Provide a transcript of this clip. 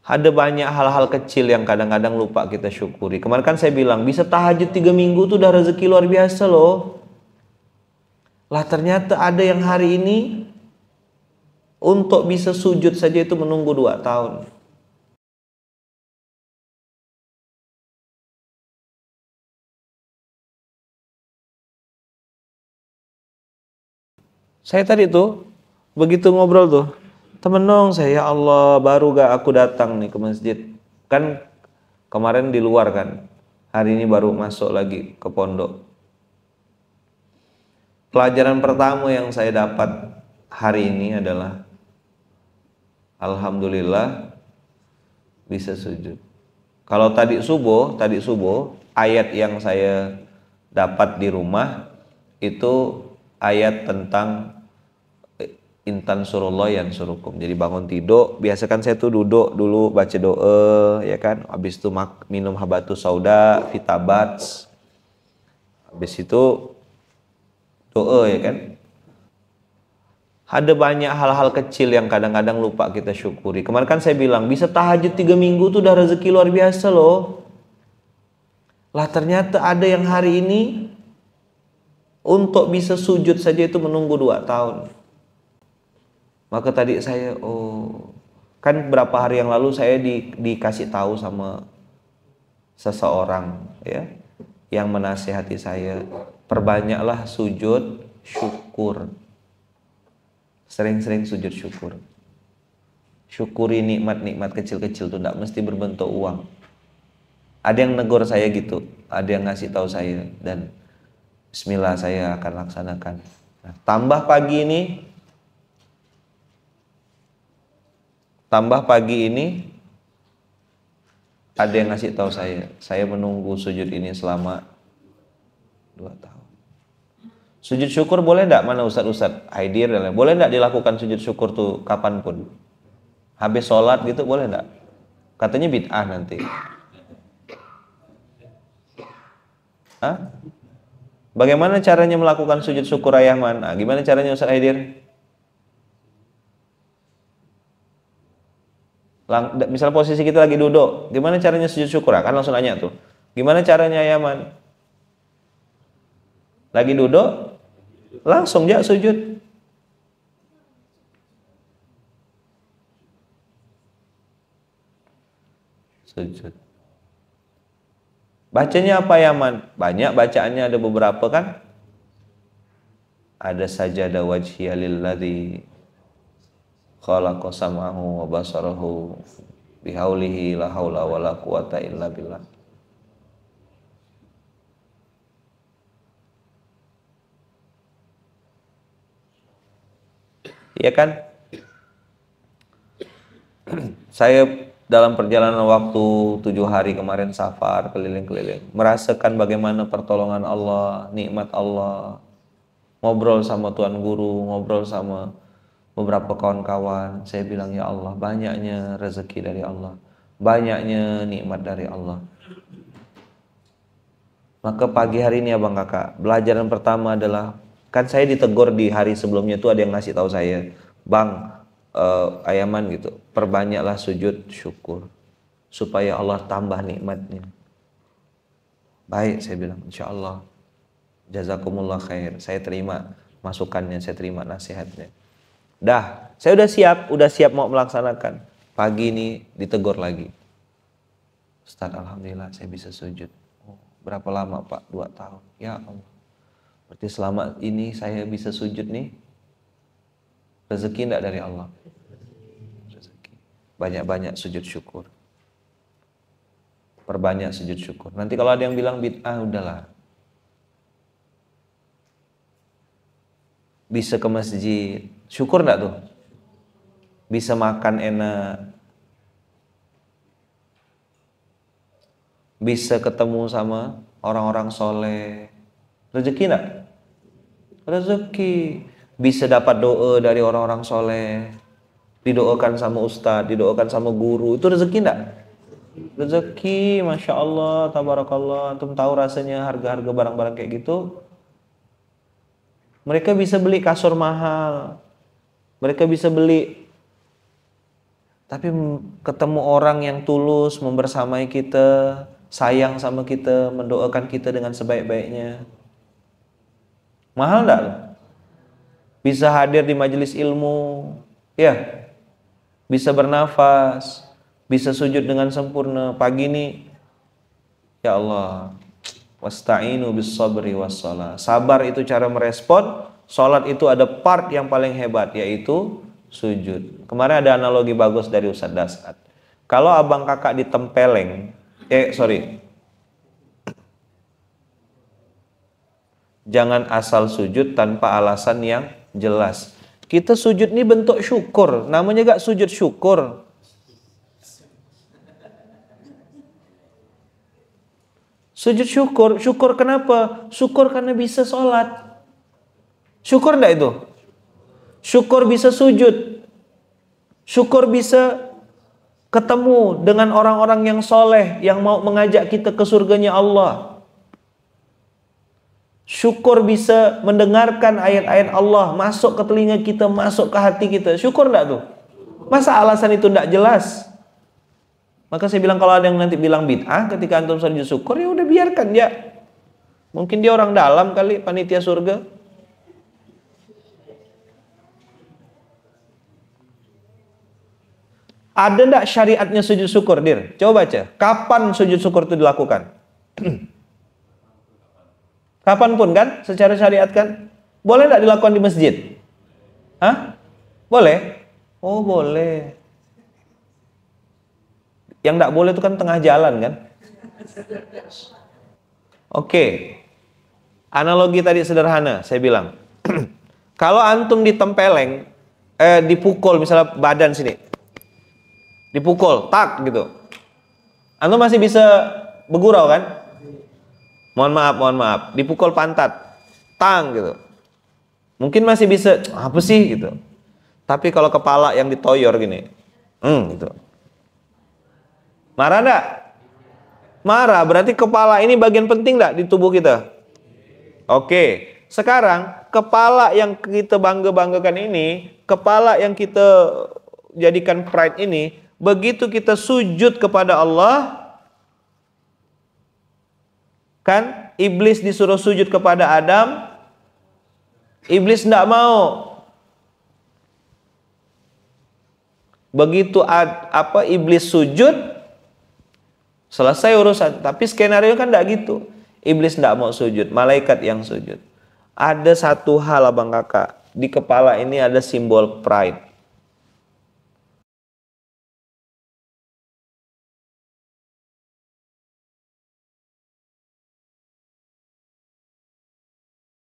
Ada banyak hal-hal kecil yang kadang-kadang lupa kita syukuri. Kemarin kan saya bilang, bisa tahajud tiga minggu itu udah rezeki luar biasa loh. Lah ternyata ada yang hari ini untuk bisa sujud saja itu menunggu dua tahun. Saya tadi tuh begitu ngobrol tuh temen dong saya ya Allah baru gak aku datang nih ke masjid kan kemarin di luar kan hari ini baru masuk lagi ke pondok pelajaran pertama yang saya dapat hari ini adalah Alhamdulillah bisa sujud kalau tadi subuh tadi subuh ayat yang saya dapat di rumah itu ayat tentang intan surullah yang surukum. Jadi bangun tidur, biasakan saya tuh duduk dulu baca doa ya kan. Habis itu minum habatus sauda, vitabats. Habis itu doa ya kan. Ada banyak hal-hal kecil yang kadang-kadang lupa kita syukuri. Kemarin kan saya bilang, bisa tahajud tiga minggu tuh udah rezeki luar biasa loh. Lah ternyata ada yang hari ini untuk bisa sujud saja itu menunggu dua tahun maka tadi saya oh kan berapa hari yang lalu saya di, dikasih tahu sama seseorang ya yang menasehati saya perbanyaklah sujud syukur sering-sering sujud syukur syukuri nikmat-nikmat kecil-kecil tuh tidak mesti berbentuk uang ada yang negor saya gitu ada yang ngasih tahu saya dan Bismillah saya akan laksanakan nah, tambah pagi ini tambah pagi ini ada yang ngasih tahu saya saya menunggu sujud ini selama dua tahun sujud syukur boleh tidak mana ustad ustad hadir dan boleh tidak dilakukan sujud syukur tuh kapanpun habis sholat gitu boleh tidak katanya bid'ah nanti Hah? Bagaimana caranya melakukan sujud syukur ayah man? gimana caranya Ustaz Haidir? Lang, misalnya posisi kita lagi duduk, gimana caranya sujud syukur? Ah, kan langsung nanya tuh. Gimana caranya Yaman? Lagi duduk, langsung aja sujud. Sujud. Bacanya apa Yaman? Banyak bacaannya ada beberapa kan? Ada saja ada wajhiyalilladzi khalaqa sam'ahu wa basarahu bihaulihi la haula la quwata illa billah Iya kan? Saya dalam perjalanan waktu tujuh hari kemarin safar keliling-keliling merasakan bagaimana pertolongan Allah, nikmat Allah, ngobrol sama Tuan Guru, ngobrol sama beberapa kawan-kawan saya bilang ya Allah banyaknya rezeki dari Allah banyaknya nikmat dari Allah maka pagi hari ini abang kakak pelajaran pertama adalah kan saya ditegur di hari sebelumnya itu ada yang ngasih tahu saya bang uh, ayaman gitu perbanyaklah sujud syukur supaya Allah tambah nikmatnya baik saya bilang insya Allah jazakumullah khair saya terima masukannya saya terima nasihatnya Dah, saya udah siap, udah siap mau melaksanakan. Pagi ini ditegur lagi. Ustaz, Alhamdulillah saya bisa sujud. Oh, berapa lama Pak? Dua tahun. Ya Allah. Berarti selama ini saya bisa sujud nih. Rezeki enggak dari Allah? Rezeki. Banyak-banyak sujud syukur. Perbanyak sujud syukur. Nanti kalau ada yang bilang bid'ah, udahlah. Bisa ke masjid, Syukur nggak tuh? Bisa makan enak. Bisa ketemu sama orang-orang soleh. Rezeki nggak? Rezeki. Bisa dapat doa dari orang-orang soleh. Didoakan sama ustadz, didoakan sama guru. Itu rezeki nggak? Rezeki, Masya Allah, Tabarakallah. Antum tahu rasanya harga-harga barang-barang kayak gitu. Mereka bisa beli kasur mahal, mereka bisa beli tapi ketemu orang yang tulus membersamai kita sayang sama kita mendoakan kita dengan sebaik-baiknya mahal enggak bisa hadir di majelis ilmu ya bisa bernafas bisa sujud dengan sempurna pagi ini ya Allah wasta'inu bis sabri was sabar itu cara merespon Sholat itu ada part yang paling hebat yaitu sujud. Kemarin ada analogi bagus dari Ustadz Dasat. Kalau abang kakak ditempeleng, eh sorry, jangan asal sujud tanpa alasan yang jelas. Kita sujud ini bentuk syukur, namanya gak sujud syukur. Sujud syukur, syukur kenapa? Syukur karena bisa sholat. Syukur enggak itu? Syukur bisa sujud. Syukur bisa ketemu dengan orang-orang yang soleh yang mau mengajak kita ke surganya Allah. Syukur bisa mendengarkan ayat-ayat Allah masuk ke telinga kita, masuk ke hati kita. Syukur enggak tuh? Masa alasan itu enggak jelas? Maka saya bilang kalau ada yang nanti bilang bid'ah ketika antum sujud syukur ya udah biarkan ya Mungkin dia orang dalam kali panitia surga. Ada ndak syariatnya sujud syukur, Dir? Coba baca. Kapan sujud syukur itu dilakukan? Kapan pun kan? Secara syariat kan? Boleh ndak dilakukan di masjid? Hah? Boleh? Oh, boleh. Yang ndak boleh itu kan tengah jalan kan? Oke. Okay. Analogi tadi sederhana, saya bilang. Kalau antum ditempeleng, eh, dipukul misalnya badan sini, dipukul, tak gitu. Anda masih bisa begurau kan? Mohon maaf, mohon maaf, dipukul pantat, tang gitu. Mungkin masih bisa, apa sih gitu. Tapi kalau kepala yang ditoyor gini, hmm gitu. Marah enggak? Marah, berarti kepala ini bagian penting enggak di tubuh kita? Oke, sekarang kepala yang kita bangga-banggakan ini, kepala yang kita jadikan pride ini begitu kita sujud kepada Allah kan iblis disuruh sujud kepada Adam iblis tidak mau begitu ad, apa iblis sujud selesai urusan tapi skenario kan tidak gitu iblis tidak mau sujud malaikat yang sujud ada satu hal abang kakak di kepala ini ada simbol pride